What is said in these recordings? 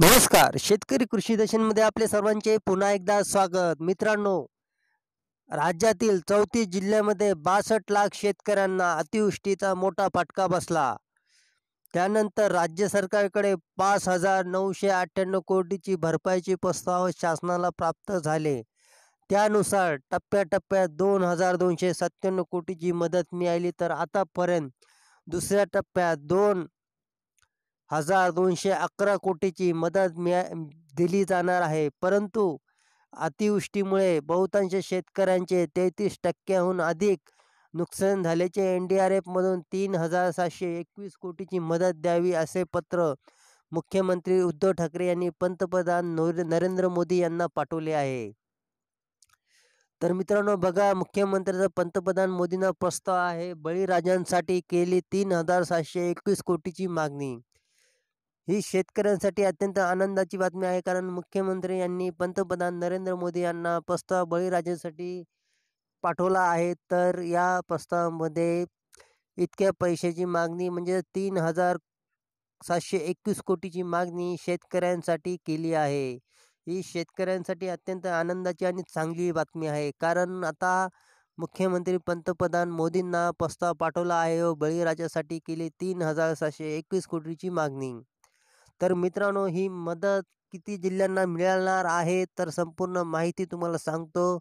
नमस्कार शेतकरी कृषी मध्ये आपले सर्वांचे पुन्हा एकदा स्वागत मित्रांनो राज्यातील चौतीस जिल्ह्यामध्ये बासष्ट लाख शेतकऱ्यांना अतिवृष्टीचा मोठा फटका बसला त्यानंतर राज्य सरकारकडे पाच हजार नऊशे अठ्ठ्याण्णव कोटीची भरपाईची प्रस्ताव शासनाला प्राप्त झाले त्यानुसार टप्प्याटप्प्यात दोन हजार दोनशे सत्त्याण्णव कोटीची मदत मिळाली तर आतापर्यंत दुसऱ्या टप्प्यात दोन हजार दोनशे अकरा कोटीची मदत मिळा दिली जाणार आहे परंतु अतिवृष्टीमुळे बहुतांश शेतकऱ्यांचे तेहतीस टक्क्याहून अधिक नुकसान झाल्याचे एन डी आर एफमधून तीन हजार सातशे एकवीस कोटीची मदत द्यावी असे पत्र मुख्यमंत्री उद्धव ठाकरे यांनी पंतप्रधान नरेंद्र मोदी यांना पाठवले आहे तर मित्रांनो बघा मुख्यमंत्र्यांचा पंतप्रधान मोदींना प्रस्ताव आहे बळीराजांसाठी केली तीन हजार सातशे एकवीस कोटीची मागणी ही शेतकऱ्यांसाठी अत्यंत आनंदाची बातमी आहे कारण मुख्यमंत्री यांनी पंतप्रधान नरेंद्र मोदी यांना प्रस्ताव बळीराजासाठी पाठवला आहे तर या प्रस्तावामध्ये इतक्या पैशाची मागणी म्हणजे तीन हजार सातशे एकवीस कोटीची मागणी शेतकऱ्यांसाठी केली आहे ही शेतकऱ्यांसाठी अत्यंत आनंदाची आणि चांगली बातमी आहे कारण आता मुख्यमंत्री पंतप्रधान मोदींना प्रस्ताव पाठवला आहे व बळीराजासाठी केली तीन हजार सातशे एकवीस कोटीची मागणी तर मित्रांनो ही मदत किती जिल्ह्यांना मिळणार आहे तर संपूर्ण माहिती तुम्हाला सांगतो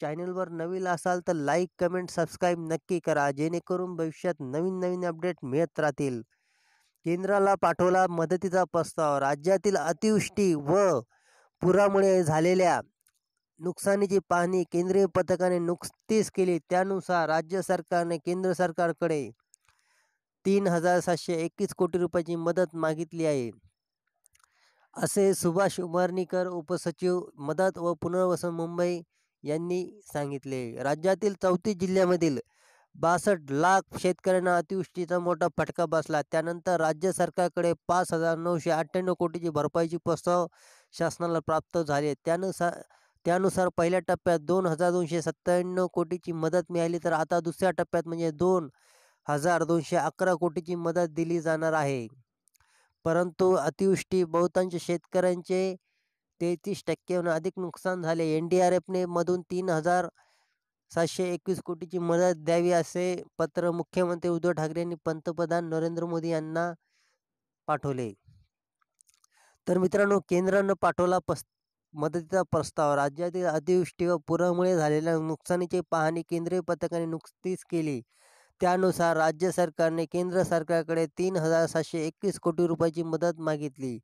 चॅनलवर नवीन असाल तर लाईक कमेंट सबस्क्राईब नक्की करा जेणेकरून भविष्यात नवीन नवीन अपडेट मिळत राहतील केंद्राला पाठवला मदतीचा प्रस्ताव राज्यातील अतिवृष्टी व पुरामुळे झालेल्या नुकसानीची पाहणी केंद्रीय पथकाने नुकतीच केली त्यानुसार राज्य सरकारने केंद्र सरकारकडे तीन हजार सातशे एकवीस कोटी रुपयाची मदत मागितली आहे असे सुभाष उमरणीकर उपसचिव मदत व पुनर्वसन मुंबई यांनी सांगितले राज्यातील चौतीस जिल्ह्यामधील बासष्ट लाख शेतकऱ्यांना अतिवृष्टीचा मोठा फटका बसला त्यानंतर राज्य सरकारकडे पाच हजार नऊशे अठ्ठ्याण्णव कोटीची भरपाईची प्रस्ताव शासनाला प्राप्त झाले त्यानुसार त्यानुसार पहिल्या टप्प्यात दोन हजार दोनशे सत्त्याण्णव कोटीची मदत मिळाली तर आता दुसऱ्या टप्प्यात म्हणजे दोन हजार दोनशे अकरा कोटीची मदत दिली जाणार आहे परंतु अतिवृष्टी बहुतांश शेतकऱ्यांचे तेहतीस टक्क्याहून अधिक नुकसान झाले एन डी आर एफने मधून तीन हजार सातशे एकवीस कोटीची मदत द्यावी असे पत्र मुख्यमंत्री उद्धव ठाकरे यांनी पंतप्रधान नरेंद्र मोदी यांना पाठवले तर मित्रांनो केंद्रानं पाठवला पस मदतीचा प्रस्ताव राज्यातील अतिवृष्टी व पुरामुळे झालेल्या नुकसानीची पाहणी केंद्रीय पथकाने नुकतीच केली त्यानुसार राज्य सरकारने केंद्र सरकारकडे तीन हजार सातशे एकवीस कोटी रुपयाची मदत मागितली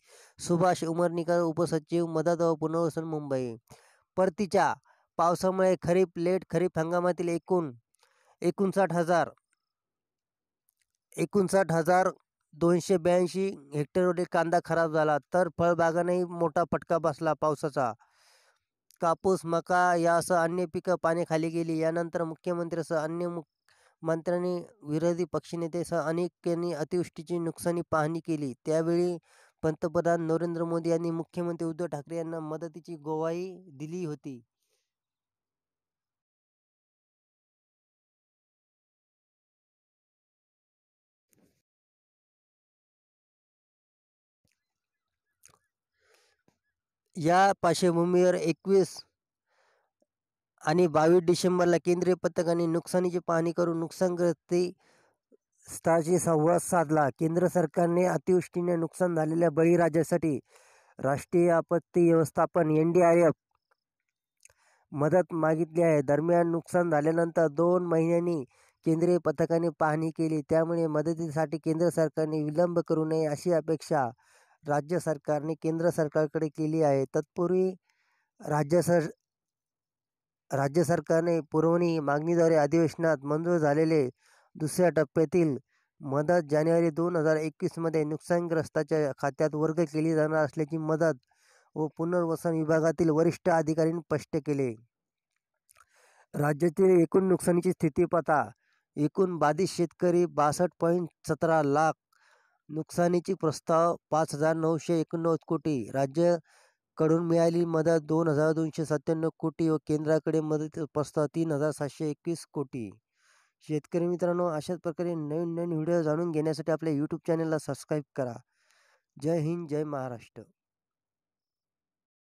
सुभाष उमरनिकर उपसचिव मदत व पुनर्वसन मुंबई परतीच्या पावसामुळे खरीप लेट खरीप हंगामातील एकूण एकोणसाठ हजार एकोणसाठ हजार दोनशे ब्याऐंशी हेक्टरवरील कांदा खराब झाला तर फळबागांनाही मोठा फटका बसला पावसाचा कापूस मका यासह अन्य पिकं पाण्याखाली गेली यानंतर मुख्यमंत्र्यांसह अन्य मुख मंत्र्यांनी विरोधी पक्षनेतेसह अनेकांनी अतिवृष्टीची नुकसानी पाहणी केली. त्यावेळी पंतप्रधान नरेंद्र मोदी यांनी मुख्यमंत्री उद्धव ठाकरे यांना मदतीची गोवाई दिली होती. या पार्श्वभूमीवर एकवीस आणि बावीस डिसेंबरला केंद्रीय पथकाने नुकसानीची पाहणी करून नुकसानग्रस्ताशी संवाद साधला केंद्र सरकारने अतिवृष्टीने नुकसान झालेल्या बळीराजासाठी राष्ट्रीय आपत्ती व्यवस्थापन एन डी आर एफ मदत मागितली आहे दरम्यान नुकसान झाल्यानंतर दोन महिन्यांनी केंद्रीय पथकाने पाहणी केली त्यामुळे मदतीसाठी केंद्र सरकारने विलंब करू नये अशी अपेक्षा राज्य सरकारने केंद्र सरकारकडे केली आहे तत्पूर्वी राज्य सर राज्य सरकारने पुरवणी मागणीद्वारे अधिवेशनात मंजूर झालेले दुसऱ्या टप्प्यातील मदत जानेवारी दोन हजार एकवीसमध्ये नुकसानग्रस्ताच्या खात्यात वर्ग केली जाणार असल्याची मदत व पुनर्वसन विभागातील वरिष्ठ अधिकाऱ्यांनी स्पष्ट केले राज्यातील एकूण नुकसानीची स्थिती पता एकूण बाधित शेतकरी बासष्ट पॉईंट सतरा लाख नुकसानीची प्रस्ताव पाच हजार नऊशे एकोणनव्वद कोटी राज्य कडून मिळाली मदत दोन हजार दोनशे सत्त्याण्णव कोटी व केंद्राकडे मदत प्रस्ताव तीन हजार सातशे एकवीस कोटी शेतकरी मित्रांनो अशाच प्रकारे नवीन नवीन व्हिडिओ जाणून घेण्यासाठी आपल्या यूट्यूब चॅनलला सबस्क्राईब करा जय हिंद जय महाराष्ट्र